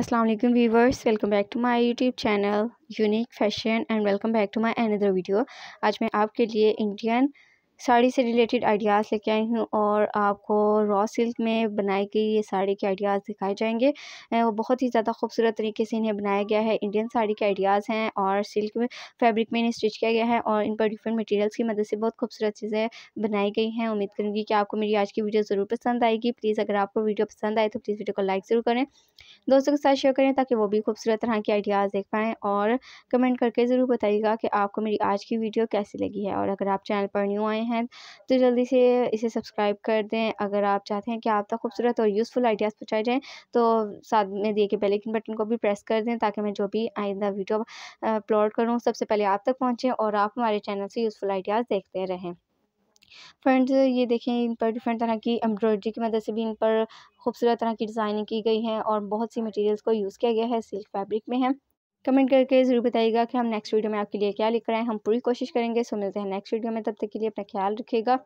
Aslam viewers welcome back to my YouTube channel unique fashion and welcome back to my another video आज मैं आपके लिए Indian sari से related ideas लेके आई हूँ और आपको रॉ सिल्क में बनाई गई ये साड़ी के आइडियाज़ दिखाए जाएंगे वो बहुत ही ज़्यादा खूबसूरत तरीके से इन्हें बनाया गया है इंडियन साड़ी के आइडियाज़ हैं और सिल्क में फैब्रिक में इन्हें स्टिच किया गया है और इन पर डिफरेंट मटेरियल्स की मदद से बहुत खूबसूरत चीज़ें बनाई गई हैं उम्मीद करूँगी कि आपको मेरी आज की वीडियो ज़रूर पसंद आएगी प्लीज़ अगर आपको वीडियो पसंद आए तो प्लीज़ वीडियो को लाइक ज़रूर करें दोस्तों के साथ शेयर करें ताकि वो भी खूबसूरत तरह के आइडियाज़ देख पाएँ और कमेंट करके ज़रूर बताइएगा कि आपको मेरी आज की वीडियो कैसी लगी है और अगर आप चैनल पर न्यू आए हैं तो जल्दी से इसे सब्सक्राइब कर दें अगर आप चाहते हैं कि आप तक खूबसूरत और यूज़फुल आइडियाज़ पहुँचाए जाएँ तो साथ में दिए के बेलाइकन बटन को भी प्रेस कर दें ताकि मैं जो भी आइंदा वीडियो अपलोड करूँ सबसे पहले आप तक पहुँचें और आप हमारे चैनल से यूज़फुल आइडियाज़ देखते रहें फ्रेंड्स ये देखें इन पर डिफरेंट तरह की एम्ब्रॉयडरी की मदद से भी इन पर खूबसूरत तरह की डिज़ाइनिंग की गई है और बहुत सी मटेरियल्स को यूज़ किया गया है सिल्क फैब्रिक में है कमेंट करके ज़रूर बताइएगा कि हम नेक्स्ट वीडियो में आपके लिए क्या लिख रहे हैं हम पूरी कोशिश करेंगे सो मिलते हैं नेक्स्ट वीडियो में तब तक के लिए अपना ख्याल रखिएगा